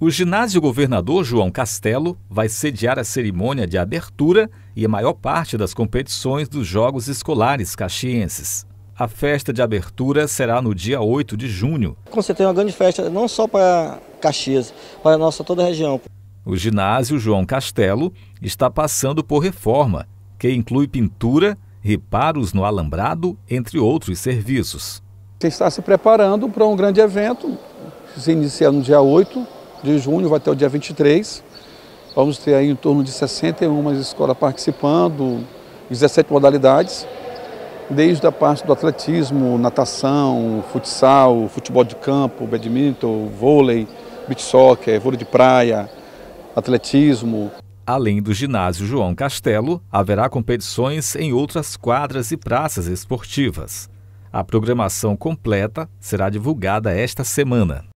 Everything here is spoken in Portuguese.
O ginásio governador João Castelo vai sediar a cerimônia de abertura e a maior parte das competições dos Jogos Escolares Caxienses. A festa de abertura será no dia 8 de junho. certeza é uma grande festa, não só para Caxias, para a nossa toda a região. O ginásio João Castelo está passando por reforma, que inclui pintura, reparos no alambrado, entre outros serviços. Você está se preparando para um grande evento, se inicia no dia 8 de junho, vai até o dia 23. Vamos ter aí em torno de 61 escolas participando, 17 modalidades, desde a parte do atletismo, natação, futsal, futebol de campo, badminton, vôlei, beach soccer, vôlei de praia, atletismo. Além do ginásio João Castelo, haverá competições em outras quadras e praças esportivas. A programação completa será divulgada esta semana.